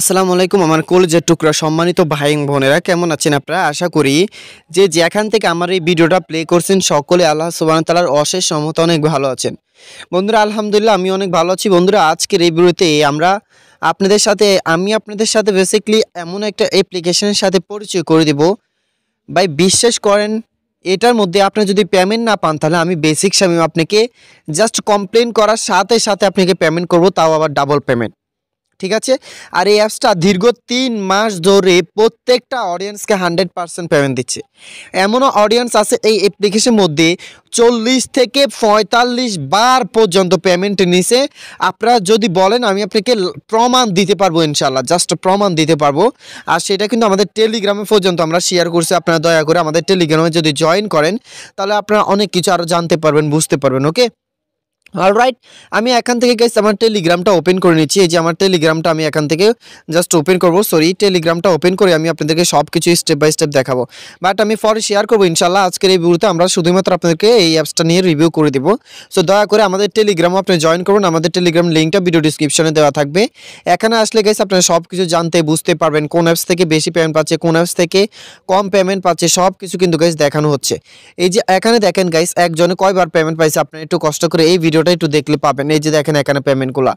আসসালামু আলাইকুম আমার কলেজের টুকরা সম্মানিত ভাই বোনেরা কেমন আছেন আপনারা আশা করি যে যেখান থেকে আমার এই ভিডিওটা প্লে করছেন সকলে আল্লাহ তালার অশেষ সম্মত অনেক ভালো আছেন বন্ধুরা আলহামদুলিল্লাহ আমি অনেক ভালো আছি বন্ধুরা আজকের এই ভিডিওতে আমরা আপনাদের সাথে আমি আপনাদের সাথে বেসিক্যালি এমন একটা অ্যাপ্লিকেশনের সাথে পরিচয় করে দেব ভাই বিশ্বাস করেন এটার মধ্যে আপনি যদি পেমেন্ট না পান তাহলে আমি বেসিক সামি আপনাকে জাস্ট কমপ্লেন করার সাথে সাথে আপনাকে পেমেন্ট করব তাও আবার ডাবল পেমেন্ট ঠিক আছে আর এই অ্যাপসটা দীর্ঘ তিন মাস ধরে প্রত্যেকটা অডিয়েন্সকে হান্ড্রেড পারসেন্ট পেমেন্ট দিচ্ছে এমনও অডিয়েন্স আছে এই অ্যাপ্লিকেশন মধ্যে চল্লিশ থেকে পঁয়তাল্লিশ বার পর্যন্ত পেমেন্ট নিছে আপনারা যদি বলেন আমি আপনাকে প্রমাণ দিতে পারবো ইনশাল্লাহ জাস্ট প্রমাণ দিতে পারবো আর সেটা কিন্তু আমাদের টেলিগ্রামে পর্যন্ত আমরা শেয়ার করছি আপনারা দয়া করে আমাদের টেলিগ্রামে যদি জয়েন করেন তাহলে আপনারা অনেক কিছু আরও জানতে পারবেন বুঝতে পারবেন ওকে অলরাইট আমি এখান থেকে গেছি আমার টেলিগ্রামটা ওপেন করে নিচ্ছি এই যে আমার টেলিগ্রামটা আমি এখান থেকে জাস্ট ওপেন করবো সরি টেলিগ্রামটা ওপেন করে আমি আপনাদেরকে সব কিছু স্টেপ বাই স্টেপ দেখাবো বাট আমি পরে শেয়ার করবো ইনশাল্লাহ আজকের এই বিহুতে আমরা শুধুমাত্র আপনাদেরকে এই অ্যাপসটা নিয়ে রিভিউ করে দেবো সো দয়া করে আমাদের টেলিগ্রামও আপনি জয়েন করুন আমাদের টেলিগ্রাম লিঙ্কটা ভিডিও ডিসক্রিপশনে দেওয়া থাকবে এখানে আসলে গেছে আপনারা সব কিছু জানতে বুঝতে পারবেন কোন অ্যাপস থেকে বেশি পেমেন্ট পাচ্ছে কোন অ্যাপস থেকে কম পেমেন্ট পাচ্ছে সব কিছু কিন্তু গাইস দেখানো হচ্ছে এই যে এখানে দেখেন গাইস একজনে কয়বার পেমেন্ট পাইছে আপনারা একটু কষ্ট করে এই ভিডিও ভিডিওটা একটু দেখলে পাবেন এই যে দেখেন এখানে পেমেন্টগুলো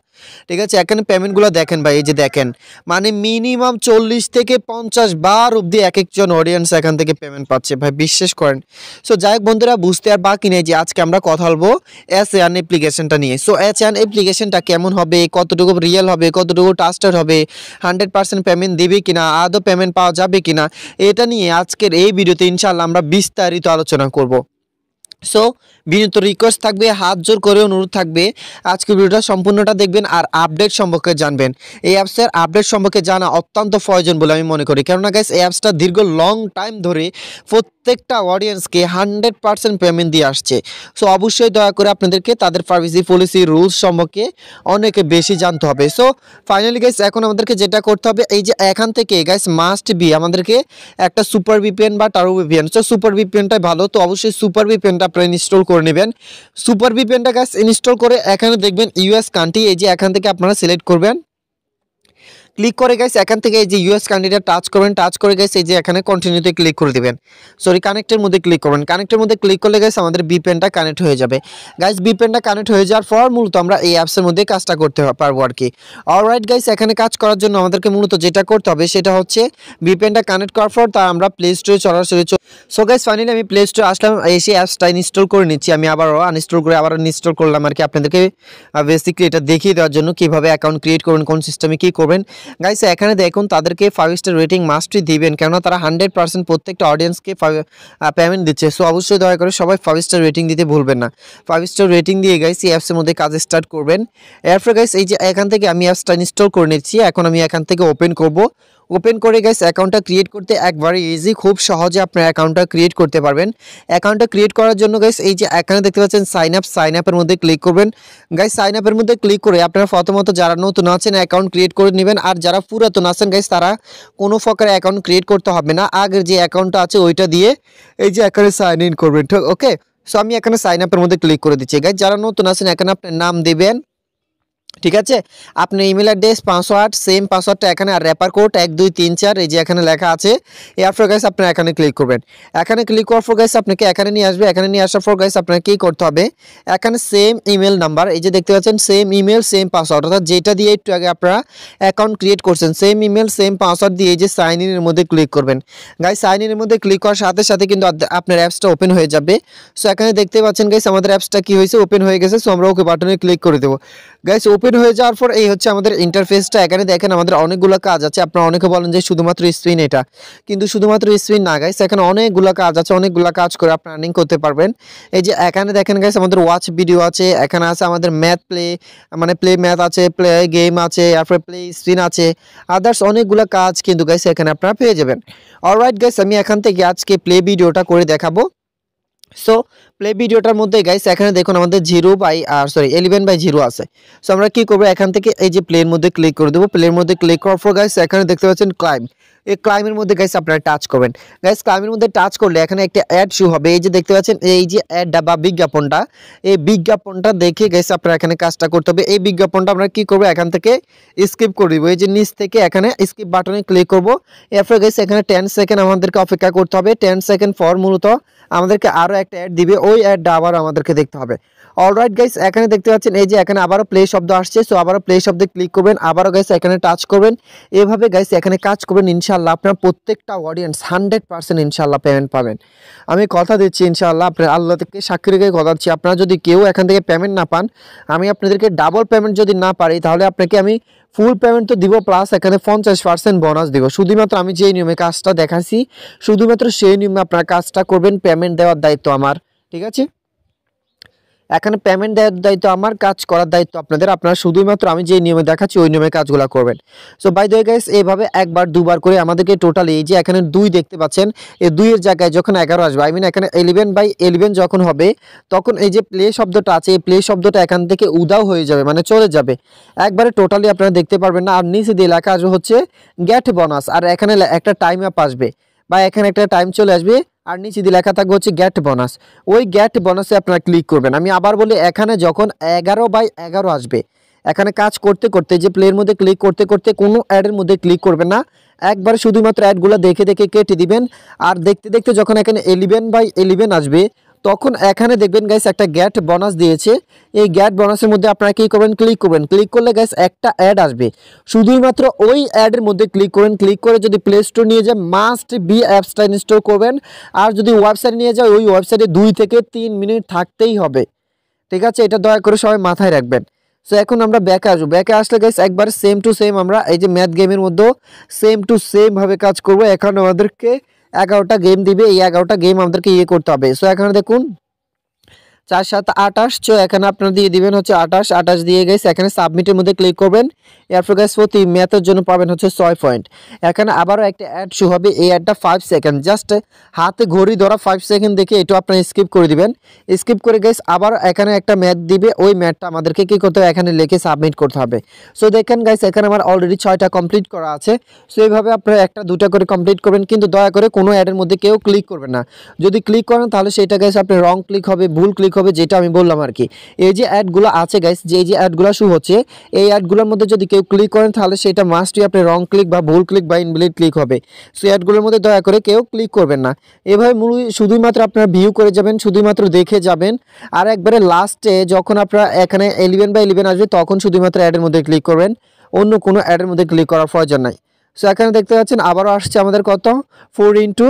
ঠিক আছে এখানে পেমেন্টগুলো দেখেন ভাই এই যে দেখেন মানে মিনিমাম চল্লিশ থেকে পঞ্চাশ বার অব্দি এক একজন অডিয়েন্স এখান থেকে পেমেন্ট পাচ্ছে ভাই বিশ্বাস করেন সো যাই হোক বন্ধুরা বুঝতে আর বাকি নেই যে আজকে আমরা কথা বলবো এস এন অ্যাপ্লিকেশনটা নিয়ে সো এস এন অ্যাপ্লিকেশনটা কেমন হবে কতটুকু রিয়েল হবে কতটুকু টাস্টার হবে হান্ড্রেড পার্সেন্ট পেমেন্ট দেবে কিনা আদৌ পেমেন্ট পাওয়া যাবে কিনা এটা নিয়ে আজকের এই ভিডিওতে ইনশাল্লাহ আমরা বিস্তারিত আলোচনা করব সো বিনীত রিকোয়েস্ট থাকবে হাত জোর করে অনুরোধ থাকবে আজকে ভিডিওটা সম্পূর্ণটা দেখবেন আর আপডেট সম্পর্কে জানবেন এই অ্যাপসের আপডেট সম্পর্কে জানা অত্যন্ত প্রয়োজন বলে আমি মনে করি কেননা গাইস এই অ্যাপসটা দীর্ঘ লং টাইম ধরে প্রত্যেকটা অডিয়েন্সকে হান্ড্রেড পার্সেন্ট পেমেন্ট দিয়ে আসছে সো অবশ্যই দয়া করে আপনাদেরকে তাদের প্রাইভেসি পলিসি রুলস সম্পর্কে অনেক বেশি জানতে হবে সো ফাইনালি গাইস এখন আমাদেরকে যেটা করতে হবে এই যে এখান থেকে গাইস মাস্ট বি আমাদেরকে একটা সুপার ভিপিএন বা টারো ভিপিএন সো সুপার ভিপিএনটাই ভালো তো অবশ্যই সুপার ভিপিএনটা আপনারা ইনস্টল করে করে নেবেন সুপার ভিপিএনটা গাছ ইনস্টল করে এখানে দেখবেন ইউএস কান্ট্রি এই যে এখান থেকে আপনারা সিলেক্ট করবেন ক্লিক করে গেছে এখান থেকে এই যে ইউএস কানেক্টটা টাচ করবেন টাচ করে গেছে এই যে এখানে কন্টিনিউতে ক্লিক করে দেবেন সরি কানেক্টের মধ্যে ক্লিক করবেন কানেক্টের মধ্যে ক্লিক করলে গেছে আমাদের বিপেনটা কানেক্ট হয়ে যাবে গাইস বিপেনটা কানেক্ট হয়ে যাওয়ার পর মূলত আমরা এই অ্যাপসের মধ্যে কাজটা করতে পারবো আর কি অলরাইট গাইস এখানে কাজ করার জন্য আমাদেরকে মূলত যেটা করতে হবে সেটা হচ্ছে বিপেনটা কানেক্ট করার পর তা আমরা প্লে স্টোরে সরাসরি সো গাইস ফাইনালি আমি প্লে স্টোরে আসলাম এসে অ্যাপসটা ইনস্টল করে নিচ্ছি আমি আবারও আনইনস্টল করে আবার ইনস্টল করলাম আর কি আপনাদেরকে বেসিকলি এটা দেখিয়ে দেওয়ার জন্য কীভাবে অ্যাকাউন্ট ক্রিয়েট করবেন কোন সিস্টেমে কী করবেন গাইস এখানে দেখুন তাদেরকে ফাইভ স্টার রেটিং মাস্টই দিবেন কেননা তারা হান্ড্রেড পার্সেন্ট প্রত্যেকটা অডিয়েন্সকে পেমেন্ট দিচ্ছে সো অবশ্যই দয়া করে সবাই ফাইভ স্টার রেটিং দিতে ভুলবেন না ফাইভ স্টার রেটিং দিয়ে গাইস এই অ্যাপসের মধ্যে কাজ স্টার্ট করবেন এরপরে গাইস এই যে এখান থেকে আমি অ্যাপসটা ইনস্টল করে নিচ্ছি এখন আমি এখান থেকে ওপেন করব ওপেন করে গাইস অ্যাকাউন্টটা ক্রিয়েট করতে একবারে ইজি খুব সহজে আপনার অ্যাকাউন্টটা ক্রিয়েট করতে পারবেন অ্যাকাউন্টটা ক্রিয়েট করার জন্য গাইস এই যে এখানে দেখতে পাচ্ছেন সাইন আপ সাইন আপের মধ্যে ক্লিক করবেন গাইস সাইন আপের মধ্যে ক্লিক করে আপনারা প্রথমত যারা নতুন আছেন অ্যাকাউন্ট ক্রিয়েট করে নেবেন আর যারা পুরাতন আছেন গাইস তারা কোনো ফকার অ্যাকাউন্ট ক্রিয়েট করতে হবে না আগের যে অ্যাকাউন্টটা আছে ওইটা দিয়ে এই যে এখানে সাইন ইন করবেন ঠিক ওকে সো আমি এখানে সাইন আপের মধ্যে ক্লিক করে দিচ্ছি গাইস যারা নতুন আছেন এখানে আপনার নাম দেবেন ঠিক আছে আপনি ইমেল অ্যাড্রেস আট সেম পাসওয়ার্ডটা এখানে আর র্যাপার কোড এক দুই তিন চার এই যে এখানে লেখা আছে এরপর গাইস আপনি এখানে ক্লিক করবেন এখানে ক্লিক করার পর গাইস আপনাকে এখানে নিয়ে আসবে এখানে নিয়ে আসার পর গাইস আপনাকে কী করতে হবে এখানে সেম ইমেল নাম্বার এই যে দেখতে পাচ্ছেন সেম ইমেল সেম পাসওয়ার্ড অর্থাৎ যেটা দিয়ে একটু আগে আপনারা অ্যাকাউন্ট ক্রিয়েট করছেন সেম ইমেল সেম পাসওয়ার্ড দিয়ে এই যে সাইন ইনের মধ্যে ক্লিক করবেন গাইস সাইন ইনের মধ্যে ক্লিক করার সাথে সাথে কিন্তু আপনার অ্যাপসটা ওপেন হয়ে যাবে সো এখানে দেখতে পাচ্ছেন গাইস আমাদের অ্যাপসটা কী হয়েছে ওপেন হয়ে গেছে সো আমরা ওকে বাটনে ক্লিক করে দেবো গাইস ওপেন কমপ্লিট হয়ে যাওয়ার পর এই হচ্ছে আমাদের ইন্টারফেসটা এখানে দেখেন আমাদের অনেকগুলো কাজ আছে আপনারা অনেকে বলেন যে শুধুমাত্র স্ক্রিন এটা কিন্তু শুধুমাত্র স্ক্রিন না গাইস এখানে অনেকগুলো কাজ আছে অনেকগুলো কাজ করে আপনি আর্নিং করতে পারবেন এই যে এখানে দেখেন গাইস আমাদের ওয়াচ ভিডিও আছে এখানে আছে আমাদের ম্যাথ প্লে মানে প্লে ম্যাথ আছে প্লে গেম আছে তারপরে প্লে স্ক্রিন আছে আদার্স অনেকগুলো কাজ কিন্তু গাইস এখানে আপনারা পেয়ে যাবেন অলরাইট গাইস আমি এখান থেকে আজকে প্লে ভিডিওটা করে দেখাবো সো প্লে ভিডিওটার মধ্যে গাইস এখানে দেখুন আমাদের জিরো বাই আর সরি এলিভেন বাই জিরো আছে সো আমরা কি করবো এখান থেকে এই যে প্লের মধ্যে ক্লিক করে দেবো প্লের মধ্যে ক্লিক করার পর গাইস এখানে দেখতে পাচ্ছেন ক্লাইম এই ক্লাইমের মধ্যে গাইস আপনারা টাচ করবেন গাইস ক্লাইমের মধ্যে টাচ করলে এখানে একটা অ্যাড শু হবে এই যে দেখতে পাচ্ছেন এই যে অ্যাডটা বা বিজ্ঞাপনটা এই বিজ্ঞাপনটা দেখে গাইস আপনারা এখানে কাজটা করতে হবে এই বিজ্ঞাপনটা আমরা কি করব এখান থেকে স্কিপ করে দিব এই যে নিচ থেকে এখানে স্কিপ বাটনে ক্লিক করব এরপরে গাইস এখানে টেন সেকেন্ড আমাদেরকে অপেক্ষা করতে হবে টেন সেকেন্ড পর মূলত আমাদেরকে আরও একটা অ্যাড দিবে ওই অ্যাডটা আবার আমাদেরকে দেখতে হবে অলরাইট গাইস এখানে দেখতে পাচ্ছেন এই যে এখানে আবারও প্লে শব্দ আসছে সো আবারও প্লে শব্দে ক্লিক করবেন আবারও গাইস এখানে টাচ করবেন এভাবে গাইস এখানে কাজ করবেন ইনশাল্লাহ ইনশাল্লাহ আপনার প্রত্যেকটা অডিয়েন্স হান্ড্রেড পার্সেন্ট ইনশাল্লাহ পেমেন্ট পাবেন আমি কথা দিচ্ছি ইনশাল্লাহ আপনার আল্লাহ থেকে সাক্ষী রেখে কথা দিচ্ছি আপনারা যদি কেউ এখান থেকে পেমেন্ট না পান আমি আপনাদেরকে ডাবল পেমেন্ট যদি না পারি তাহলে আপনাকে আমি ফুল পেমেন্ট তো দিব প্লাস এখানে পঞ্চাশ পার্সেন্ট বোনাস দিব শুধুমাত্র আমি যেই নিয়মে কাজটা দেখাছি শুধুমাত্র সেই নিয়মে আপনার কাজটা করবেন পেমেন্ট দেওয়ার দায়িত্ব আমার ঠিক আছে এখানে পেমেন্ট দেওয়ার দায়িত্ব আমার কাজ করার দায়িত্ব আপনাদের আপনারা শুধুমাত্র আমি যে নিয়মে দেখাচ্ছি ওই নিয়মে কাজগুলো করবেন সো বাই দই গাইস এইভাবে একবার দুবার করে আমাদেরকে টোটাল এই যে এখানে দুই দেখতে পাচ্ছেন এই দুইয়ের জায়গায় যখন এগারো আসবে আই মিন এখানে ইলেভেন বাই ইলেভেন যখন হবে তখন এই যে প্লে শব্দটা আছে এই প্লে শব্দটা এখান থেকে উদাও হয়ে যাবে মানে চলে যাবে একবারে টোটালি আপনারা দেখতে পারবেন না আর নিচে দিয়ে লেখা আসবে হচ্ছে গ্যাট বোনাস আর এখানে একটা টাইম অ্যাপ আসবে বা এখানে একটা টাইম চলে আসবে আর নিচে দিয়ে লেখা থাকবে হচ্ছে গ্যাট বোনাস ওই গ্যাট বোনাসে আপনারা ক্লিক করবেন আমি আবার বলি এখানে যখন এগারো বাই এগারো আসবে এখানে কাজ করতে করতে যে প্লের মধ্যে ক্লিক করতে করতে কোনো অ্যাডের মধ্যে ক্লিক করবেন না একবার শুধুমাত্র অ্যাডগুলো দেখে দেখে কেটে দিবেন আর দেখতে দেখতে যখন এখানে এলিভেন বাই এলিভেন আসবে তখন এখানে দেখবেন গ্যাস একটা গ্যাট বোনাস দিয়েছে এই গ্যাট বোনাসের মধ্যে আপনারা কী করবেন ক্লিক করবেন ক্লিক করলে গ্যাস একটা অ্যাড আসবে শুধুমাত্র ওই অ্যাডের মধ্যে ক্লিক করেন ক্লিক করে যদি প্লে স্টোর নিয়ে যায় মাস্ট বি অ্যাপসটা ইনস্টল করবেন আর যদি ওয়েবসাইট নিয়ে যায় ওই ওয়েবসাইটে দুই থেকে তিন মিনিট থাকতেই হবে ঠিক আছে এটা দয়া করে সবাই মাথায় রাখবেন সো এখন আমরা ব্যাকে আসবো ব্যাকে আসলে গাইস একবার সেম টু সেম আমরা এই যে ম্যাথ গেমের মধ্যেও সেম টু সেমভাবে কাজ করব এখন আমাদেরকে এগারোটা গেম দিবে এই এগারোটা গেম আমাদেরকে ইয়ে করতে হবে সো এখানে দেখুন চার সাত আঠাশ চো এখানে আপনার দিয়ে দিবেন হচ্ছে আঠাশ আঠাশ দিয়ে গেছে এখানে সাবমিটের মধ্যে ক্লিক করবেন এরপর গেছে প্রতি ম্যাথের জন্য পাবেন হচ্ছে ছয় পয়েন্ট এখানে আবারও একটা অ্যাড শু হবে এই অ্যাডটা ফাইভ সেকেন্ড জাস্ট হাতে ঘড়ি ধরা ফাইভ সেকেন্ড দেখে এটা আপনার স্কিপ করে দিবেন স্কিপ করে গেছে আবার এখানে একটা ম্যাথ দিবে ওই ম্যাথটা আমাদেরকে কী করতে হবে এখানে লিখে সাবমিট করতে হবে সো দেখেন গাইস এখানে আমার অলরেডি ছয়টা কমপ্লিট করা আছে সো এইভাবে আপনারা একটা দুটা করে কমপ্লিট করবেন কিন্তু দয়া করে কোনো অ্যাডের মধ্যে কেউ ক্লিক করবেন না যদি ক্লিক করেন তাহলে সেটা গাইস আপনি রং ক্লিক হবে ভুল ক্লিক হবে যেটা আমি বললাম আর কি এই যে অ্যাডগুলো আছে গাইস যে যে অ্যাডগুলো শু হচ্ছে এই অ্যাডগুলোর মধ্যে যদি কেউ ক্লিক করেন তাহলে সেটা মাস্টই আপনি রং ক্লিক বা ভুল ক্লিক বা ইনভ্যালিড ক্লিক হবে সো অ্যাডগুলোর মধ্যে দয়া করে কেউ ক্লিক করবেন না এভাবে মূল শুধুমাত্র আপনারা ভিউ করে যাবেন শুধুমাত্র দেখে যাবেন আর একবারে লাস্টে যখন আপনারা এখানে এলিভেন বা ইলেভেন আসবে তখন শুধুমাত্র অ্যাডের মধ্যে ক্লিক করবেন অন্য কোনো অ্যাডের মধ্যে ক্লিক করার প্রয়োজন নাই সো এখানে দেখতে পাচ্ছেন আবারও আসছে আমাদের কত ফোর ইন্টু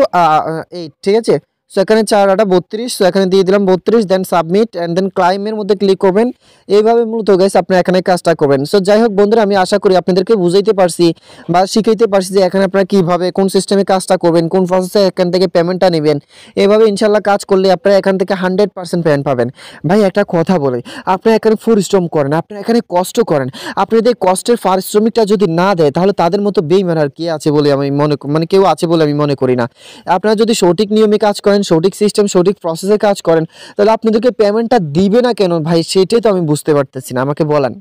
এইট ঠিক আছে সো এখানে চার আটা বত্রিশ সো এখানে দিয়ে দিলাম বত্রিশ দেন সাবমিট অ্যান্ড দেন ক্লাইমের মধ্যে ক্লিক করবেন এইভাবে মূলত গেছে আপনি এখানে কাজটা করবেন সো যাই হোক বন্ধুরা আমি আশা করি আপনাদেরকে বুঝাইতে পারছি বা শিখাইতে পারছি যে এখানে আপনারা কীভাবে কোন সিস্টেমে কাজটা করবেন কোন প্রসেসে এখান থেকে পেমেন্টটা নেবেন এভাবে ইনশাল্লাহ কাজ করলে আপনারা এখান থেকে হান্ড্রেড পার্সেন্ট পেমেন্ট পাবেন ভাই একটা কথা বলি আপনারা এখানে পরিশ্রম করেন আপনারা এখানে কষ্ট করেন আপনাদের কষ্টের পারিশ্রমিকটা যদি না দেয় তাহলে তাদের মতো বেইমান আর কে আছে বলে আমি মনে মানে কেউ আছে বলে আমি মনে করি না আপনারা যদি সঠিক নিয়মে কাজ করেন করেন সঠিক সিস্টেম সঠিক প্রসেসে কাজ করেন তাহলে আপনাদেরকে পেমেন্টটা দিবে না কেন ভাই সেটাই তো আমি বুঝতে পারতেছি না আমাকে বলেন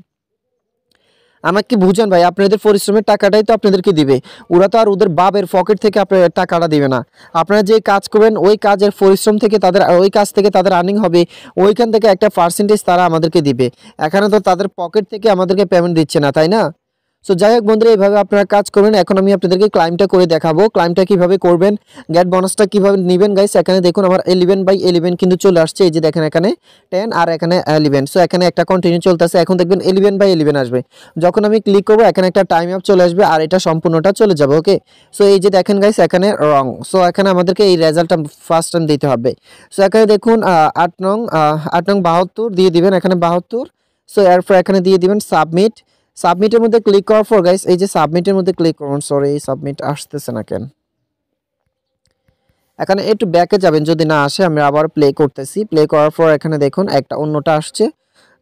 আমাকে বুঝান ভাই আপনাদের পরিশ্রমের টাকাটাই তো আপনাদেরকে দিবে ওরা তো আর ওদের বাবের পকেট থেকে আপনার টাকাটা দিবে না আপনারা যে কাজ করবেন ওই কাজের পরিশ্রম থেকে তাদের ওই কাজ থেকে তাদের আর্নিং হবে ওইখান থেকে একটা পার্সেন্টেজ তারা আমাদেরকে দিবে এখানে তো তাদের পকেট থেকে আমাদেরকে পেমেন্ট দিচ্ছে না তাই না সো যাই হোক বন্ধুরা এইভাবে আপনারা কাজ করবেন এখন আমি আপনাদেরকে ক্লাইমটা করে দেখাবো ক্লাইমটা কিভাবে করবেন গ্যাট বোনাসটা কিভাবে নেবেন গাইস এখানে দেখুন আমার এলিভেন বাই এলিভেন কিন্তু চলে আসছে এই যে দেখেন এখানে টেন আর এখানে এলিভেন সো এখানে একটা কন্টিনিউ চলতেছে এখন দেখবেন এলিভেন বাই এলিভেন আসবে যখন আমি ক্লিক করবো এখানে একটা টাইম আপ চলে আসবে আর এটা সম্পূর্ণটা চলে যাবে ওকে সো এই যে দেখেন গাইস এখানে রং সো এখানে আমাদেরকে এই রেজাল্টটা ফার্স্ট টাইম দিতে হবে সো এখানে দেখুন আট নং আট নং বাহাত্তর দিয়ে দিবেন এখানে বাহাত্তর সো এরপর এখানে দিয়ে দিবেন সাবমিট সাবমিটের মধ্যে ক্লিক করার পর গাইস এই যে সাবমিটের মধ্যে ক্লিক করুন সরি এই সাবমিট আসতেছে না কেন এখানে একটু ব্যাকে যাবেন যদি না আসে আমি আবার প্লে করতেছি প্লে করার পর এখানে দেখুন একটা অন্যটা আসছে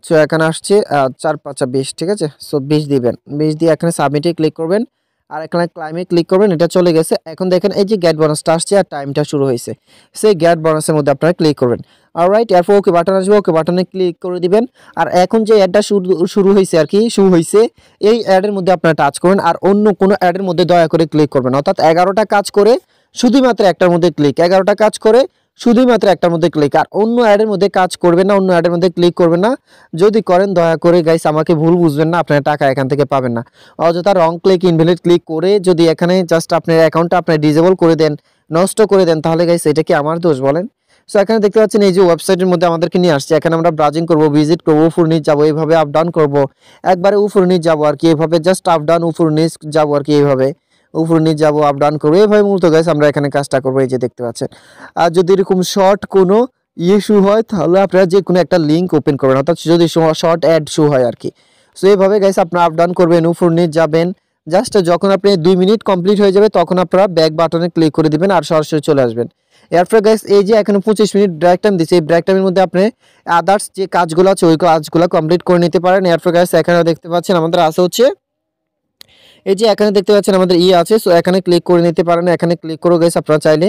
সো এখানে আসছে চার পাঁচা বিশ ঠিক আছে সো বিশ দিবেন বিশ দিয়ে এখানে সাবমিটে ক্লিক করবেন আর এখানে ক্লাইমে ক্লিক করবেন এটা চলে গেছে এখন দেখেন এই যে গ্যাট বোনাসটা আসছে আর টাইমটা শুরু হয়েছে সেই গ্যাট বোনাসের মধ্যে আপনারা ক্লিক করবেন আর রাইট এরপর ওকে বাটন আসবে ওকে বাটনে ক্লিক করে দিবেন আর এখন যে অ্যাডটা শুরু শুরু হয়েছে আর কি শুরু হয়েছে এই অ্যাডের মধ্যে আপনারা টাচ করবেন আর অন্য কোনো অ্যাডের মধ্যে দয়া করে ক্লিক করবেন অর্থাৎ এগারোটা কাজ করে শুধুমাত্র একটার মধ্যে ক্লিক এগারোটা কাজ করে শুধুমাত্র একটার মধ্যে ক্লিক আর অন্য অ্যাডের মধ্যে কাজ করবে না অন্য অ্যাডের মধ্যে ক্লিক করবে না যদি করেন দয়া করে গাইস আমাকে ভুল বুঝবেন না আপনার টাকা এখান থেকে পাবেন না অযথা রং ক্লিক ইনভ্যালিড ক্লিক করে যদি এখানে জাস্ট আপনার অ্যাকাউন্টটা আপনি ডিজেবল করে দেন নষ্ট করে দেন তাহলে গাইস এটা কি আমার দোষ বলেন সো এখানে দেখতে পাচ্ছেন এই যে ওয়েবসাইটের মধ্যে আমাদেরকে নিয়ে আসছে এখানে আমরা ব্রাউজিং করব ভিজিট করব উপর যাবো এইভাবে আপ ডাউন করবো একবারে উপর যাবো আর কি এইভাবে জাস্ট আপ ডাউন উপর যাবো আর কি এইভাবে উপরে নিয়ে যাবো আপ ডাউন করবো এইভাবে মূলত গাইস আমরা এখানে কাজটা করবো এই যে দেখতে পাচ্ছেন আর যদি এরকম শর্ট কোনো ইয়ে শু হয় তাহলে আপনারা যে কোনো একটা লিঙ্ক ওপেন করবেন অর্থাৎ যদি শর্ট অ্যাড শু হয় আর কি সো এইভাবে গাইস আপনারা আপ ডাউন করবেন উপর নিয়ে যাবেন জাস্ট যখন আপনি দুই মিনিট কমপ্লিট হয়ে যাবে তখন আপনারা ব্যাক বাটনে ক্লিক করে দিবেন আর সরাসরি চলে আসবেন এরপরে গাইস এই যে এখনো পঁচিশ মিনিট ব্রেক টাইম দিচ্ছে এই ব্রেক টাইমের মধ্যে আপনি আদার্স যে কাজগুলো আছে ওই কাজগুলো কমপ্লিট করে নিতে পারেন এরপরে গাইস এখানে দেখতে পাচ্ছেন আমাদের আসা হচ্ছে এই যে এখানে দেখতে পাচ্ছেন আমাদের ই আছে সো এখানে ক্লিক করে নিতে পারেন এখানে ক্লিক করে গেছে আপনারা চাইলে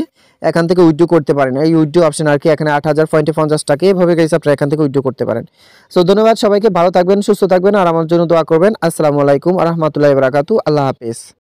এখান থেকে উইডো করতে পারেন এই উইড্রো অপশন আর কি এখানে আট হাজার পয়েন্টে পঞ্চাশ টাকা এভাবে গেছে আপনারা এখান থেকে উইডো করতে পারেন সো ধন্যবাদ সবাইকে ভালো থাকবেন সুস্থ থাকবেন আর আমার জন্য দোয়া করবেন আসসালামু আলাইকুম রহমতুল্লাহ বারাকাতু আল্লাহ হাফিজ